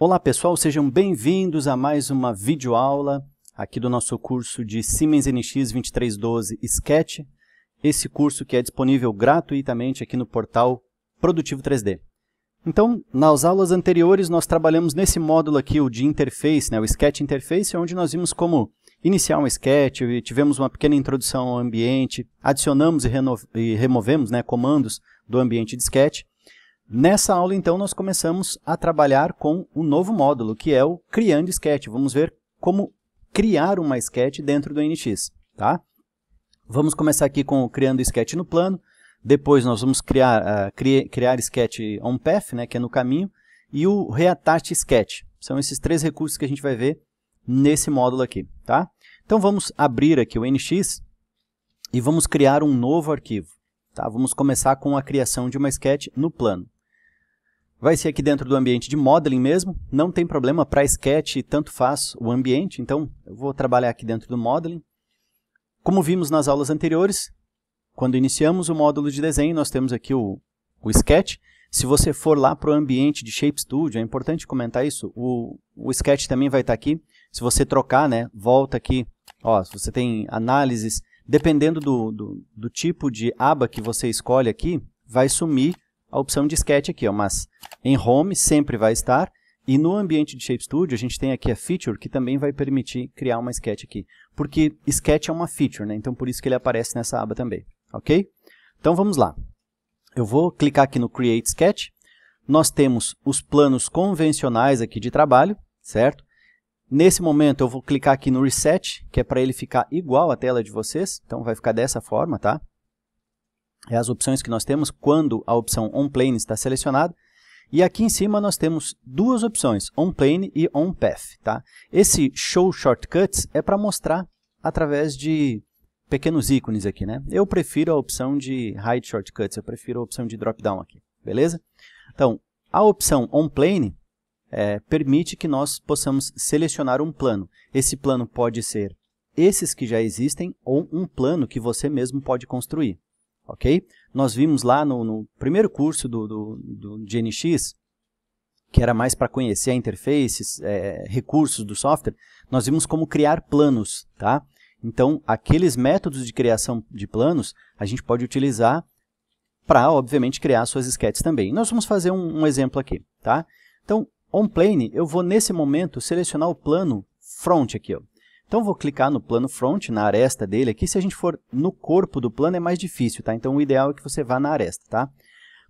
Olá pessoal, sejam bem-vindos a mais uma videoaula aqui do nosso curso de Siemens NX 2312 Sketch, esse curso que é disponível gratuitamente aqui no portal Produtivo 3D. Então, nas aulas anteriores nós trabalhamos nesse módulo aqui, o de interface, né, o Sketch Interface, onde nós vimos como iniciar um sketch, tivemos uma pequena introdução ao ambiente, adicionamos e, e removemos né, comandos do ambiente de sketch, Nessa aula, então, nós começamos a trabalhar com um novo módulo, que é o Criando Sketch. Vamos ver como criar uma sketch dentro do NX. Tá? Vamos começar aqui com o Criando Sketch no plano, depois nós vamos criar, uh, cri criar Sketch on-path, né, que é no caminho, e o Reattach Sketch. São esses três recursos que a gente vai ver nesse módulo aqui. Tá? Então vamos abrir aqui o NX e vamos criar um novo arquivo. Tá? Vamos começar com a criação de uma sketch no plano. Vai ser aqui dentro do ambiente de modeling mesmo, não tem problema para sketch, tanto faz o ambiente, então eu vou trabalhar aqui dentro do modeling. Como vimos nas aulas anteriores, quando iniciamos o módulo de desenho, nós temos aqui o, o sketch. Se você for lá para o ambiente de Shape Studio, é importante comentar isso, o, o sketch também vai estar tá aqui. Se você trocar, né, volta aqui, ó, você tem análises, dependendo do, do, do tipo de aba que você escolhe aqui, vai sumir a opção de sketch aqui, ó, mas em home sempre vai estar. E no ambiente de Shape Studio, a gente tem aqui a feature, que também vai permitir criar uma sketch aqui. Porque sketch é uma feature, né? Então, por isso que ele aparece nessa aba também, ok? Então, vamos lá. Eu vou clicar aqui no Create Sketch. Nós temos os planos convencionais aqui de trabalho, certo? Nesse momento, eu vou clicar aqui no Reset, que é para ele ficar igual à tela de vocês. Então, vai ficar dessa forma, tá? é as opções que nós temos quando a opção on-plane está selecionada. E aqui em cima nós temos duas opções, on-plane e on-path. Tá? Esse show shortcuts é para mostrar através de pequenos ícones aqui. Né? Eu prefiro a opção de hide shortcuts, eu prefiro a opção de drop-down aqui. Beleza? Então, a opção on-plane é, permite que nós possamos selecionar um plano. Esse plano pode ser esses que já existem ou um plano que você mesmo pode construir ok? Nós vimos lá no, no primeiro curso do, do, do GNX, que era mais para conhecer a interface, é, recursos do software, nós vimos como criar planos, tá? Então, aqueles métodos de criação de planos, a gente pode utilizar para, obviamente, criar suas sketches também. Nós vamos fazer um, um exemplo aqui, tá? Então, on-plane, eu vou, nesse momento, selecionar o plano front aqui, ó. Então vou clicar no plano front, na aresta dele aqui. Se a gente for no corpo do plano é mais difícil, tá? Então o ideal é que você vá na aresta, tá?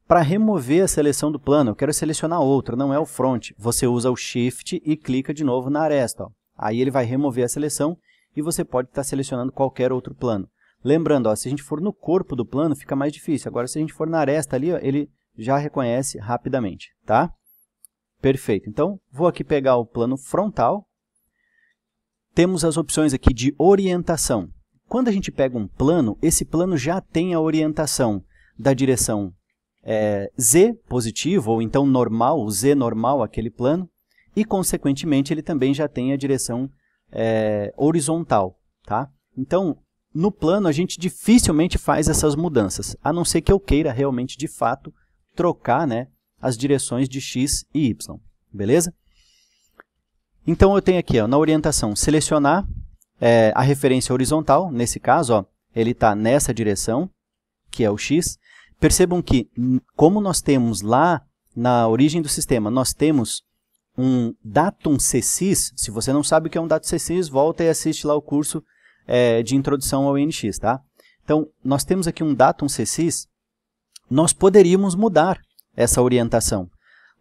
Para remover a seleção do plano, eu quero selecionar outra, não é o front. Você usa o shift e clica de novo na aresta. Ó. Aí ele vai remover a seleção e você pode estar tá selecionando qualquer outro plano. Lembrando, ó, se a gente for no corpo do plano, fica mais difícil. Agora, se a gente for na aresta ali, ó, ele já reconhece rapidamente, tá? Perfeito. Então, vou aqui pegar o plano frontal, temos as opções aqui de orientação. Quando a gente pega um plano, esse plano já tem a orientação da direção é, z positivo, ou então normal, o z normal, aquele plano, e, consequentemente, ele também já tem a direção é, horizontal. Tá? Então, no plano, a gente dificilmente faz essas mudanças, a não ser que eu queira realmente, de fato, trocar né, as direções de x e y. Beleza? Então eu tenho aqui ó, na orientação selecionar é, a referência horizontal, nesse caso ó, ele está nessa direção, que é o x. Percebam que hum, como nós temos lá na origem do sistema, nós temos um datum ccis, se você não sabe o que é um datum ccis, volta e assiste lá o curso é, de introdução ao NX, tá? Então, nós temos aqui um datum ccis, nós poderíamos mudar essa orientação.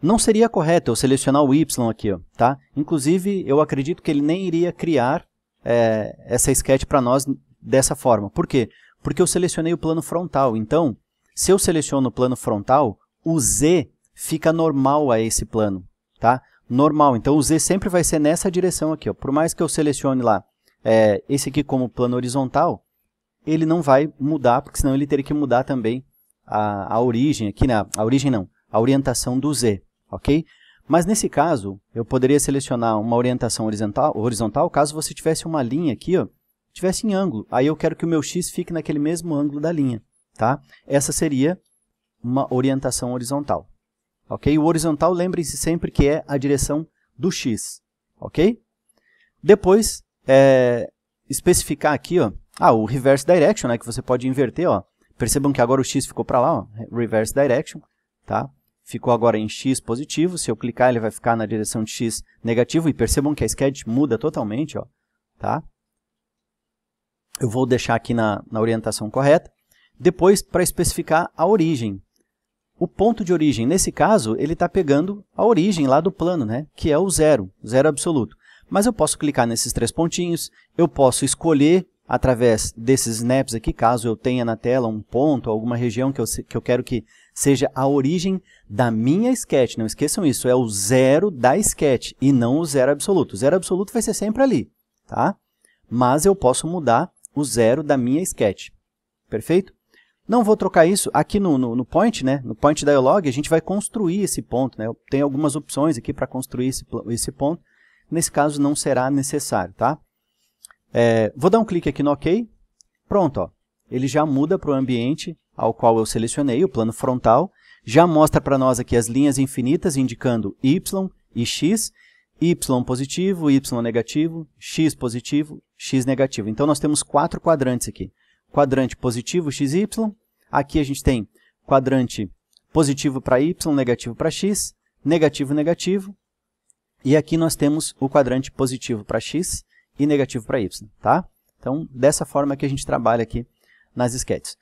Não seria correto eu selecionar o Y aqui, tá? Inclusive, eu acredito que ele nem iria criar é, essa sketch para nós dessa forma. Por quê? Porque eu selecionei o plano frontal. Então, se eu seleciono o plano frontal, o Z fica normal a esse plano, tá? Normal. Então, o Z sempre vai ser nessa direção aqui. Ó. Por mais que eu selecione lá é, esse aqui como plano horizontal, ele não vai mudar, porque senão ele teria que mudar também a, a origem aqui, né? a origem não, a orientação do Z ok? Mas nesse caso, eu poderia selecionar uma orientação horizontal, horizontal caso você tivesse uma linha aqui, ó, tivesse em ângulo. Aí eu quero que o meu x fique naquele mesmo ângulo da linha, tá? Essa seria uma orientação horizontal, ok? O horizontal, lembrem-se sempre que é a direção do x, ok? Depois, é, especificar aqui, ó, ah, o reverse direction, né, que você pode inverter, ó. Percebam que agora o x ficou para lá, ó, reverse direction, tá? ficou agora em x positivo, se eu clicar ele vai ficar na direção de x negativo, e percebam que a sketch muda totalmente, ó, tá? Eu vou deixar aqui na, na orientação correta. Depois, para especificar a origem. O ponto de origem, nesse caso, ele está pegando a origem lá do plano, né? que é o zero, zero absoluto. Mas eu posso clicar nesses três pontinhos, eu posso escolher através desses snaps aqui, caso eu tenha na tela um ponto, alguma região que eu, que eu quero que seja a origem da minha sketch. Não esqueçam isso, é o zero da sketch e não o zero absoluto. O zero absoluto vai ser sempre ali, tá? Mas eu posso mudar o zero da minha sketch, perfeito? Não vou trocar isso aqui no, no, no point, né? no point dialog, a gente vai construir esse ponto. Né? Tem algumas opções aqui para construir esse, esse ponto. Nesse caso, não será necessário. Tá? É, vou dar um clique aqui no OK. Pronto, ó. ele já muda para o ambiente ao qual eu selecionei, o plano frontal, já mostra para nós aqui as linhas infinitas indicando y e x, y positivo, y negativo, x positivo, x negativo. Então, nós temos quatro quadrantes aqui. Quadrante positivo, xy. Aqui a gente tem quadrante positivo para y, negativo para x, negativo, negativo. E aqui nós temos o quadrante positivo para x e negativo para y. Tá? Então, dessa forma que a gente trabalha aqui nas esquetes.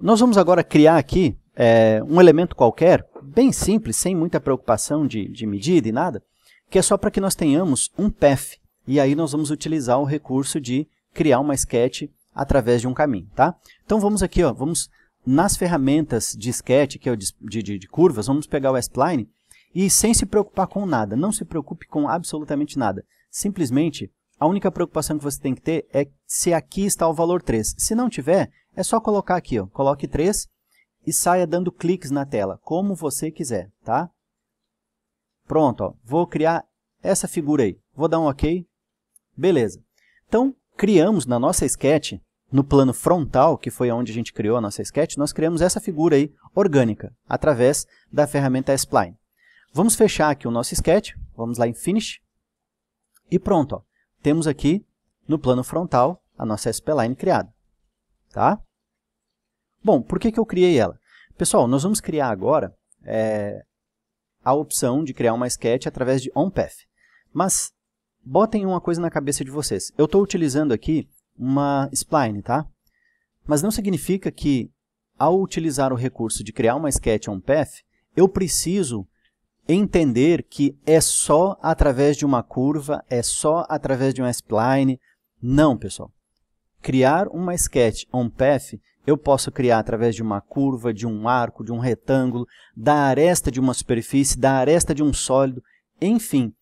Nós vamos agora criar aqui é, um elemento qualquer, bem simples, sem muita preocupação de, de medida e nada, que é só para que nós tenhamos um path. E aí nós vamos utilizar o recurso de criar uma sketch através de um caminho. Tá? Então vamos aqui, ó, vamos nas ferramentas de sketch, que é o de, de, de curvas, vamos pegar o spline e sem se preocupar com nada, não se preocupe com absolutamente nada. Simplesmente, a única preocupação que você tem que ter é se aqui está o valor 3. Se não tiver, é só colocar aqui, ó, coloque 3 e saia dando cliques na tela, como você quiser, tá? Pronto, ó, vou criar essa figura aí. Vou dar um OK. Beleza. Então, criamos na nossa sketch, no plano frontal, que foi onde a gente criou a nossa sketch, nós criamos essa figura aí, orgânica, através da ferramenta Spline. Vamos fechar aqui o nosso sketch, vamos lá em Finish. E pronto, ó, temos aqui no plano frontal a nossa spline criada. Tá? Bom, por que, que eu criei ela? Pessoal, nós vamos criar agora é, a opção de criar uma sketch através de OnPath. Mas botem uma coisa na cabeça de vocês. Eu estou utilizando aqui uma spline, tá? Mas não significa que ao utilizar o recurso de criar uma sketch OnPath, eu preciso entender que é só através de uma curva, é só através de uma spline. Não, pessoal. Criar uma sketch on-path eu posso criar através de uma curva, de um arco, de um retângulo, da aresta de uma superfície, da aresta de um sólido, enfim,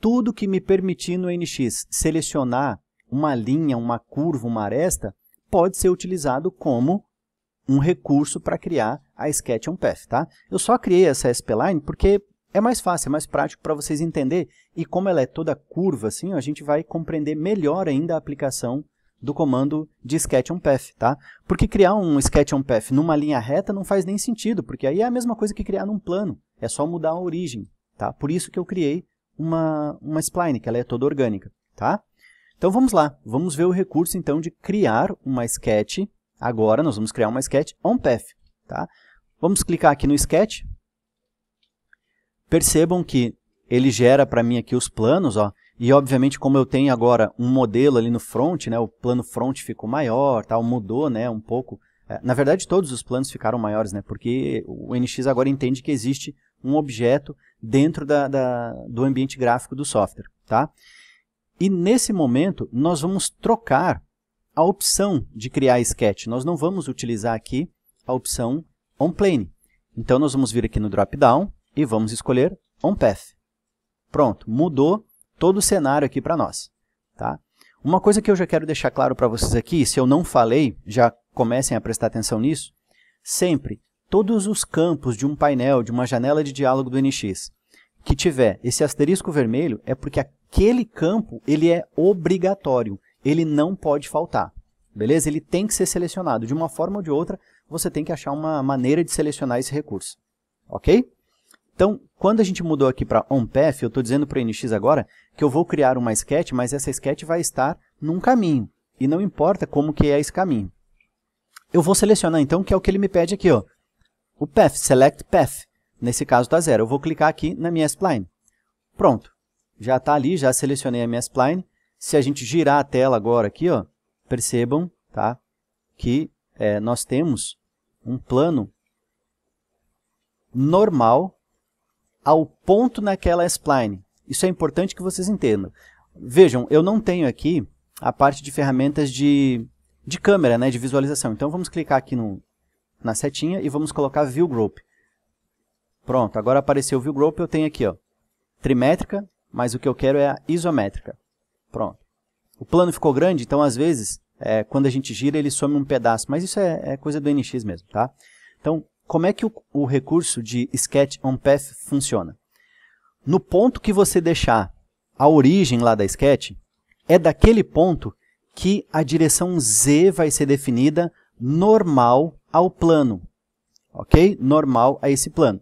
tudo que me permitir no NX selecionar uma linha, uma curva, uma aresta, pode ser utilizado como um recurso para criar a Sketch on Path. Tá? Eu só criei essa SPLine porque é mais fácil, é mais prático para vocês entenderem e como ela é toda curva, assim, a gente vai compreender melhor ainda a aplicação do comando de sketch path tá? Porque criar um sketch path numa linha reta não faz nem sentido, porque aí é a mesma coisa que criar num plano, é só mudar a origem, tá? Por isso que eu criei uma, uma spline, que ela é toda orgânica, tá? Então vamos lá, vamos ver o recurso então de criar uma sketch, agora nós vamos criar uma sketch path tá? Vamos clicar aqui no sketch, percebam que ele gera para mim aqui os planos, ó, e obviamente, como eu tenho agora um modelo ali no front, né, o plano front ficou maior, tal, mudou né, um pouco. É, na verdade, todos os planos ficaram maiores, né, porque o NX agora entende que existe um objeto dentro da, da, do ambiente gráfico do software. Tá? E nesse momento, nós vamos trocar a opção de criar sketch. Nós não vamos utilizar aqui a opção onPlane. Então, nós vamos vir aqui no drop-down e vamos escolher onPath. Pronto, mudou todo o cenário aqui para nós. Tá? Uma coisa que eu já quero deixar claro para vocês aqui, se eu não falei, já comecem a prestar atenção nisso, sempre, todos os campos de um painel, de uma janela de diálogo do NX, que tiver esse asterisco vermelho, é porque aquele campo ele é obrigatório, ele não pode faltar, beleza? Ele tem que ser selecionado, de uma forma ou de outra, você tem que achar uma maneira de selecionar esse recurso, ok? Então, quando a gente mudou aqui para OnPath, eu estou dizendo para o NX agora que eu vou criar uma sketch, mas essa sketch vai estar num caminho, e não importa como que é esse caminho. Eu vou selecionar então, que é o que ele me pede aqui, ó, o path, select path, nesse caso está zero. Eu vou clicar aqui na minha spline. Pronto, já está ali, já selecionei a minha spline. Se a gente girar a tela agora aqui, ó, percebam tá, que é, nós temos um plano normal ao ponto naquela spline Isso é importante que vocês entendam. Vejam, eu não tenho aqui a parte de ferramentas de, de câmera, né, de visualização. Então vamos clicar aqui no, na setinha e vamos colocar View Group. Pronto, agora apareceu o View Group, eu tenho aqui ó, trimétrica, mas o que eu quero é a isométrica. Pronto. O plano ficou grande, então às vezes, é, quando a gente gira, ele some um pedaço, mas isso é, é coisa do NX mesmo, tá? Então, como é que o, o recurso de sketch on path funciona? No ponto que você deixar a origem lá da sketch, é daquele ponto que a direção Z vai ser definida normal ao plano, ok? Normal a esse plano.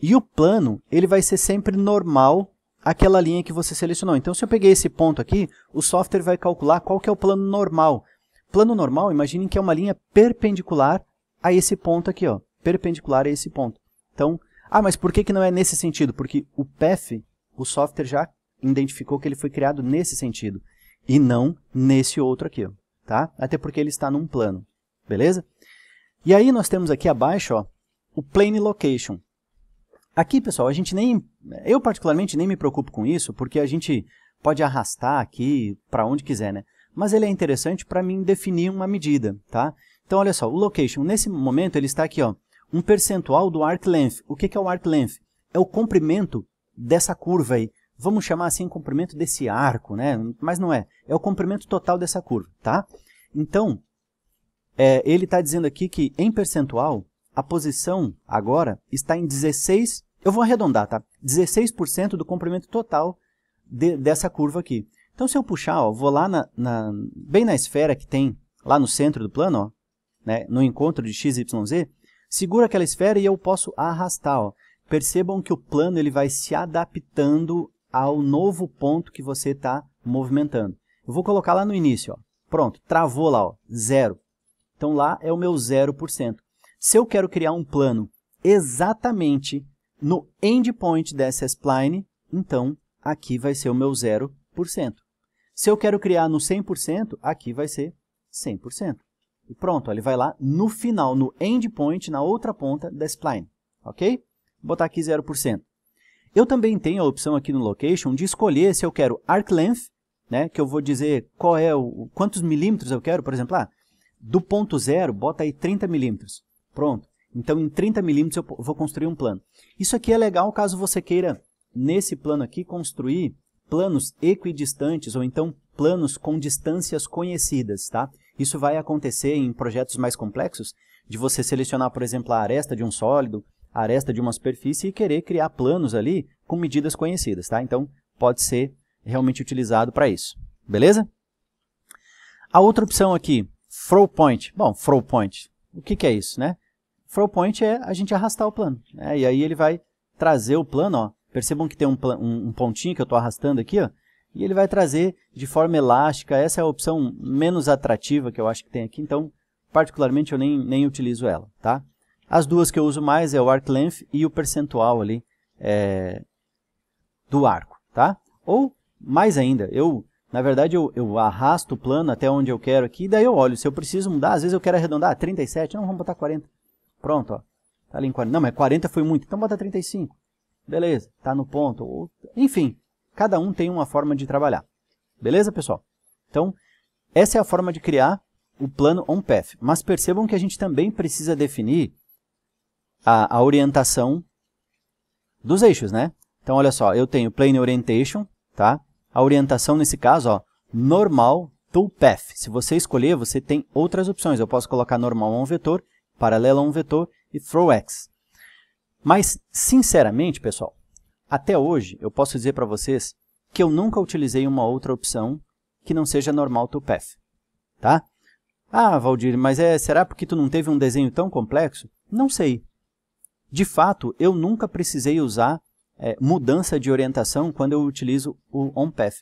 E o plano, ele vai ser sempre normal àquela linha que você selecionou. Então, se eu peguei esse ponto aqui, o software vai calcular qual que é o plano normal. Plano normal, Imagine que é uma linha perpendicular a esse ponto aqui, ó perpendicular a esse ponto. Então, ah, mas por que, que não é nesse sentido? Porque o path, o software já identificou que ele foi criado nesse sentido e não nesse outro aqui, tá? Até porque ele está num plano, beleza? E aí nós temos aqui abaixo, ó, o plane location. Aqui, pessoal, a gente nem, eu particularmente nem me preocupo com isso, porque a gente pode arrastar aqui para onde quiser, né? Mas ele é interessante para mim definir uma medida, tá? Então, olha só, o location, nesse momento, ele está aqui, ó, um percentual do arc length. O que é o arc length? É o comprimento dessa curva aí. Vamos chamar assim o comprimento desse arco, né? mas não é. É o comprimento total dessa curva. Tá? Então, é, ele está dizendo aqui que em percentual, a posição agora está em 16, eu vou arredondar, tá? 16% do comprimento total de, dessa curva aqui. Então, se eu puxar, ó, vou lá na, na, bem na esfera que tem lá no centro do plano, ó, né, no encontro de x, y, z, Seguro aquela esfera e eu posso arrastar. Ó. Percebam que o plano ele vai se adaptando ao novo ponto que você está movimentando. Eu vou colocar lá no início. Ó. Pronto, travou lá, ó, zero. Então lá é o meu 0%. Se eu quero criar um plano exatamente no endpoint dessa spline, então aqui vai ser o meu 0%. Se eu quero criar no 100%, aqui vai ser 100%. E pronto, ele vai lá no final, no endpoint, na outra ponta da spline, ok? Vou botar aqui 0%. Eu também tenho a opção aqui no location de escolher se eu quero arc length, né, que eu vou dizer qual é o, quantos milímetros eu quero, por exemplo, ah, do ponto zero, bota aí 30 milímetros, pronto. Então, em 30 milímetros eu vou construir um plano. Isso aqui é legal caso você queira, nesse plano aqui, construir planos equidistantes ou então planos com distâncias conhecidas, tá? Isso vai acontecer em projetos mais complexos, de você selecionar, por exemplo, a aresta de um sólido, a aresta de uma superfície e querer criar planos ali com medidas conhecidas, tá? Então, pode ser realmente utilizado para isso, beleza? A outra opção aqui, throw point. Bom, throw point, o que, que é isso, né? Throw point é a gente arrastar o plano, né? E aí ele vai trazer o plano, ó. Percebam que tem um, um, um pontinho que eu estou arrastando aqui, ó e ele vai trazer de forma elástica, essa é a opção menos atrativa que eu acho que tem aqui, então particularmente eu nem, nem utilizo ela, tá? As duas que eu uso mais é o arc length e o percentual ali é, do arco, tá? Ou mais ainda, eu na verdade eu, eu arrasto o plano até onde eu quero aqui, e daí eu olho, se eu preciso mudar, às vezes eu quero arredondar, 37, ah, não, vamos botar 40. Pronto, ó, tá ali em 40, não, mas 40 foi muito, então bota 35. Beleza, tá no ponto. Ou, enfim, Cada um tem uma forma de trabalhar. Beleza, pessoal? Então, essa é a forma de criar o plano on Mas percebam que a gente também precisa definir a, a orientação dos eixos, né? Então, olha só, eu tenho plane orientation, tá? A orientação, nesse caso, ó, normal Path. Se você escolher, você tem outras opções. Eu posso colocar normal a um vetor, paralelo a um vetor e throw X. Mas, sinceramente, pessoal, até hoje, eu posso dizer para vocês que eu nunca utilizei uma outra opção que não seja normal to path, tá? Ah, Valdir, mas é, será porque tu não teve um desenho tão complexo? Não sei. De fato, eu nunca precisei usar é, mudança de orientação quando eu utilizo o OnPath.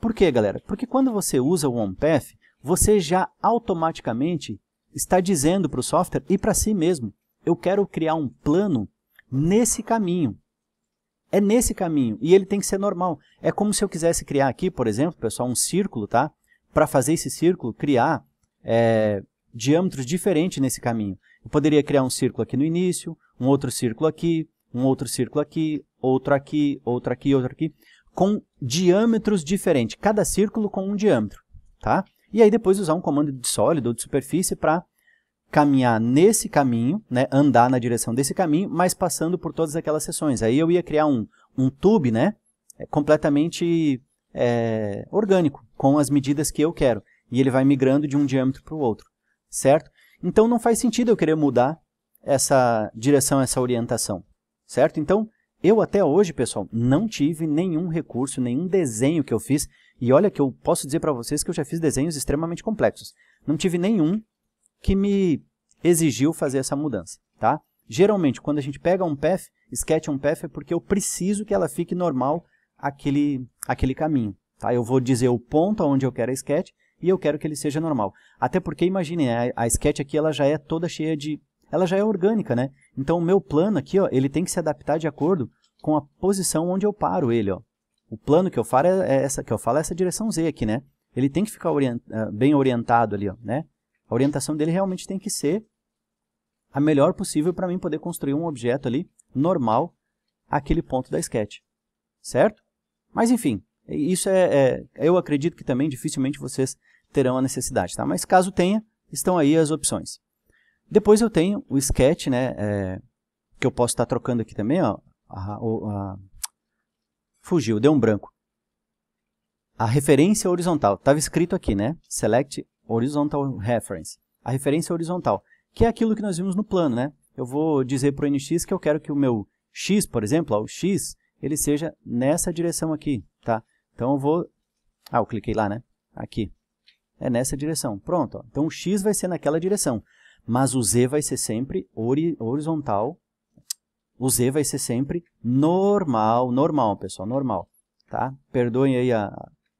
Por quê, galera? Porque quando você usa o OnPath, você já automaticamente está dizendo para o software e para si mesmo, eu quero criar um plano nesse caminho. É nesse caminho, e ele tem que ser normal. É como se eu quisesse criar aqui, por exemplo, pessoal, um círculo, tá? Para fazer esse círculo, criar é, diâmetros diferentes nesse caminho. Eu poderia criar um círculo aqui no início, um outro círculo aqui, um outro círculo aqui, outro aqui, outro aqui, outro aqui, com diâmetros diferentes, cada círculo com um diâmetro, tá? E aí depois usar um comando de sólido ou de superfície para caminhar nesse caminho, né, andar na direção desse caminho, mas passando por todas aquelas seções. Aí eu ia criar um, um tube né, é, completamente é, orgânico, com as medidas que eu quero. E ele vai migrando de um diâmetro para o outro, certo? Então não faz sentido eu querer mudar essa direção, essa orientação, certo? Então, eu até hoje, pessoal, não tive nenhum recurso, nenhum desenho que eu fiz. E olha que eu posso dizer para vocês que eu já fiz desenhos extremamente complexos. Não tive nenhum que me exigiu fazer essa mudança, tá? Geralmente, quando a gente pega um path, sketch um path é porque eu preciso que ela fique normal aquele, aquele caminho, tá? Eu vou dizer o ponto onde eu quero a sketch e eu quero que ele seja normal. Até porque, imagine, a, a sketch aqui ela já é toda cheia de... Ela já é orgânica, né? Então, o meu plano aqui, ó, ele tem que se adaptar de acordo com a posição onde eu paro ele, ó. O plano que eu falo é, é essa, que eu falo é essa direção Z aqui, né? Ele tem que ficar orient, ah, bem orientado ali, ó, né? A orientação dele realmente tem que ser a melhor possível para mim poder construir um objeto ali normal àquele ponto da sketch, certo? Mas enfim, isso é, é eu acredito que também dificilmente vocês terão a necessidade, tá? Mas caso tenha, estão aí as opções. Depois eu tenho o sketch, né, é, que eu posso estar tá trocando aqui também, ó, a, a, a, fugiu, deu um branco. A referência horizontal, estava escrito aqui, né, select horizontal reference, a referência horizontal, que é aquilo que nós vimos no plano, né? Eu vou dizer para o NX que eu quero que o meu X, por exemplo, ó, o X, ele seja nessa direção aqui, tá? Então eu vou... Ah, eu cliquei lá, né? Aqui. É nessa direção. Pronto, ó. Então o X vai ser naquela direção, mas o Z vai ser sempre ori... horizontal, o Z vai ser sempre normal, normal, pessoal, normal, tá? Perdoem aí a,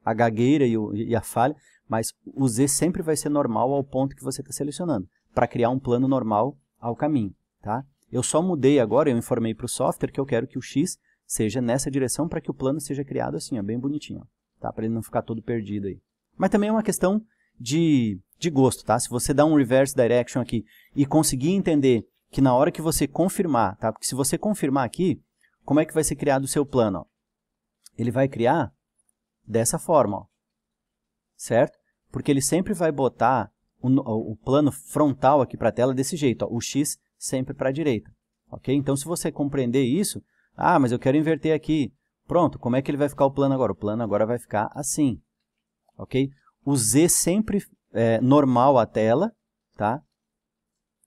a gagueira e, o, e a falha, mas o Z sempre vai ser normal ao ponto que você está selecionando, para criar um plano normal ao caminho. Tá? Eu só mudei agora, eu informei para o software que eu quero que o X seja nessa direção para que o plano seja criado assim, ó, bem bonitinho. tá? Para ele não ficar todo perdido aí. Mas também é uma questão de, de gosto, tá? Se você dá um reverse direction aqui e conseguir entender que na hora que você confirmar, tá? Porque se você confirmar aqui, como é que vai ser criado o seu plano? Ó? Ele vai criar dessa forma, ó. certo? porque ele sempre vai botar o, o plano frontal aqui para a tela desse jeito, ó, o X sempre para a direita. Okay? Então, se você compreender isso, ah, mas eu quero inverter aqui. Pronto, como é que ele vai ficar o plano agora? O plano agora vai ficar assim. Ok? O Z sempre é, normal à tela, tá?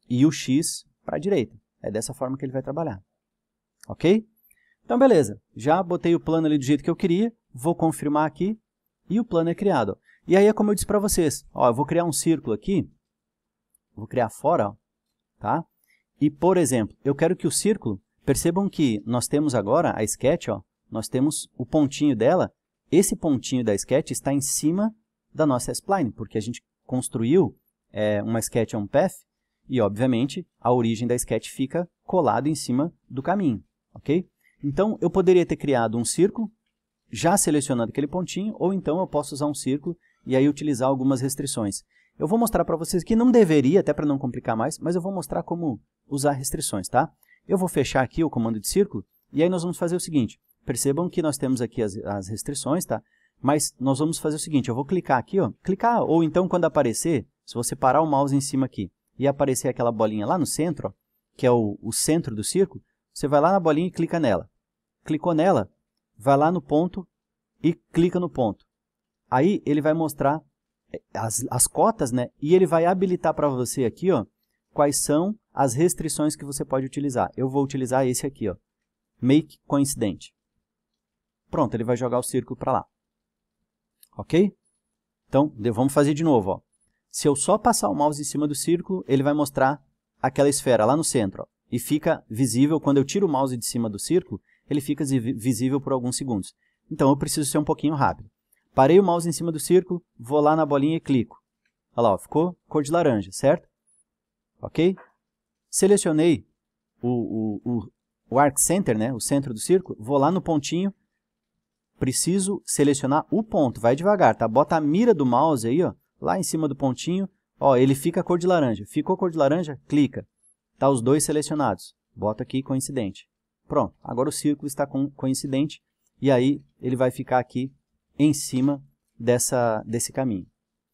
E o X para a direita. É dessa forma que ele vai trabalhar. Ok? Então, beleza. Já botei o plano ali do jeito que eu queria. Vou confirmar aqui. E o plano é criado. E aí é como eu disse para vocês, ó, eu vou criar um círculo aqui, vou criar fora, ó, tá? E, por exemplo, eu quero que o círculo, percebam que nós temos agora a sketch, ó, nós temos o pontinho dela, esse pontinho da sketch está em cima da nossa spline, porque a gente construiu é, uma sketch on path e, obviamente, a origem da sketch fica colada em cima do caminho, ok? Então, eu poderia ter criado um círculo já selecionando aquele pontinho, ou então eu posso usar um círculo e aí utilizar algumas restrições. Eu vou mostrar para vocês que não deveria, até para não complicar mais, mas eu vou mostrar como usar restrições, tá? Eu vou fechar aqui o comando de círculo e aí nós vamos fazer o seguinte. Percebam que nós temos aqui as, as restrições, tá? Mas nós vamos fazer o seguinte, eu vou clicar aqui, ó, clicar, ou então quando aparecer, se você parar o mouse em cima aqui e aparecer aquela bolinha lá no centro, ó, que é o, o centro do círculo, você vai lá na bolinha e clica nela. Clicou nela, vai lá no ponto e clica no ponto. Aí ele vai mostrar é, as, as cotas, né? E ele vai habilitar para você aqui, ó, quais são as restrições que você pode utilizar. Eu vou utilizar esse aqui, ó, make coincidente. Pronto, ele vai jogar o círculo para lá. Ok? Então, vamos fazer de novo. Ó. Se eu só passar o mouse em cima do círculo, ele vai mostrar aquela esfera lá no centro. Ó, e fica visível, quando eu tiro o mouse de cima do círculo, ele fica visível por alguns segundos. Então, eu preciso ser um pouquinho rápido. Parei o mouse em cima do círculo, vou lá na bolinha e clico. Olha lá, ó, ficou cor de laranja, certo? Ok? Selecionei o, o, o, o Arc Center, né, o centro do círculo, vou lá no pontinho, preciso selecionar o ponto, vai devagar, tá? Bota a mira do mouse aí, ó, lá em cima do pontinho, ó, ele fica cor de laranja. Ficou cor de laranja? Clica. Tá os dois selecionados. Bota aqui coincidente. Pronto, agora o círculo está com coincidente e aí ele vai ficar aqui em cima dessa, desse caminho,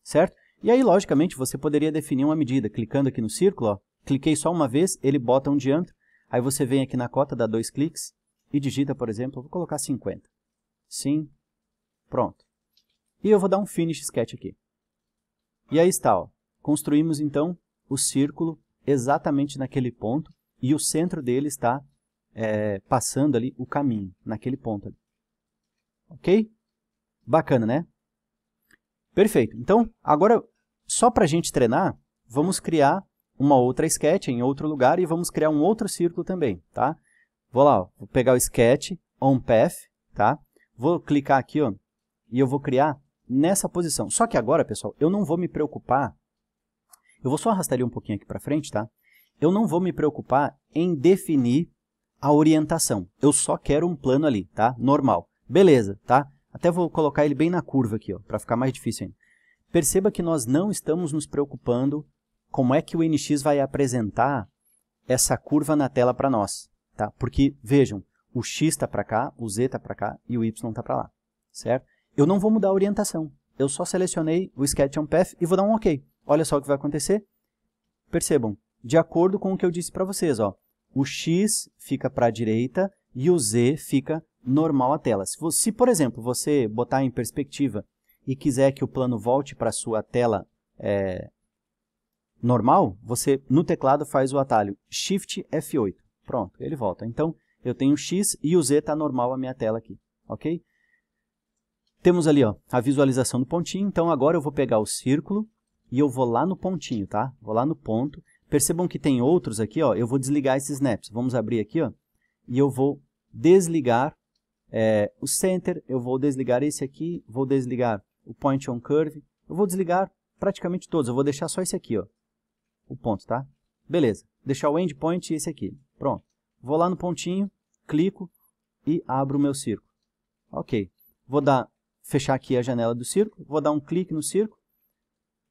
certo? E aí, logicamente, você poderia definir uma medida, clicando aqui no círculo, ó, cliquei só uma vez, ele bota um diâmetro, aí você vem aqui na cota, dá dois cliques e digita, por exemplo, vou colocar 50. Sim, pronto. E eu vou dar um Finish Sketch aqui. E aí está, ó. construímos então o círculo exatamente naquele ponto e o centro dele está é, passando ali o caminho, naquele ponto ali. Ok? Bacana, né? Perfeito. Então, agora, só para a gente treinar, vamos criar uma outra sketch em outro lugar e vamos criar um outro círculo também, tá? Vou lá, vou pegar o sketch on path, tá? Vou clicar aqui, ó, e eu vou criar nessa posição. Só que agora, pessoal, eu não vou me preocupar, eu vou só arrastar ele um pouquinho aqui para frente, tá? Eu não vou me preocupar em definir a orientação. Eu só quero um plano ali, tá? Normal. Beleza, tá? Até vou colocar ele bem na curva aqui, para ficar mais difícil ainda. Perceba que nós não estamos nos preocupando como é que o NX vai apresentar essa curva na tela para nós. Tá? Porque, vejam, o X está para cá, o Z está para cá e o Y está para lá. Certo? Eu não vou mudar a orientação. Eu só selecionei o Sketch on Path e vou dar um OK. Olha só o que vai acontecer. Percebam, de acordo com o que eu disse para vocês, ó, o X fica para a direita e o Z fica normal a tela. Se, se, por exemplo, você botar em perspectiva e quiser que o plano volte para a sua tela é, normal, você no teclado faz o atalho Shift F8. Pronto, ele volta. Então, eu tenho X e o Z está normal a minha tela aqui, ok? Temos ali ó, a visualização do pontinho, então agora eu vou pegar o círculo e eu vou lá no pontinho, tá? Vou lá no ponto. Percebam que tem outros aqui, ó. eu vou desligar esses snaps. Vamos abrir aqui ó, e eu vou desligar é, o center, eu vou desligar esse aqui, vou desligar o point on curve, eu vou desligar praticamente todos, eu vou deixar só esse aqui, ó, o ponto, tá? Beleza, deixar o endpoint e esse aqui, pronto. Vou lá no pontinho, clico e abro o meu círculo. Ok, vou dar, fechar aqui a janela do círculo, vou dar um clique no círculo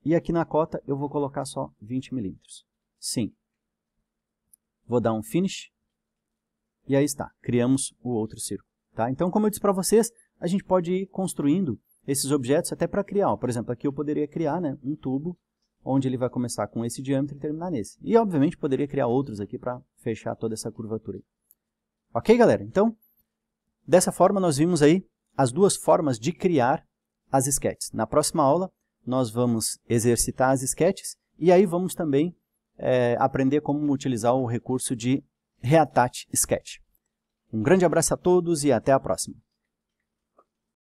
e aqui na cota eu vou colocar só 20 milímetros. Sim. Vou dar um finish e aí está, criamos o outro círculo. Tá? Então, como eu disse para vocês, a gente pode ir construindo esses objetos até para criar. Ó. Por exemplo, aqui eu poderia criar né, um tubo onde ele vai começar com esse diâmetro e terminar nesse. E, obviamente, poderia criar outros aqui para fechar toda essa curvatura. Aí. Ok, galera? Então, dessa forma, nós vimos aí as duas formas de criar as sketches. Na próxima aula, nós vamos exercitar as sketches e aí vamos também é, aprender como utilizar o recurso de Reattach Sketch. Um grande abraço a todos e até a próxima.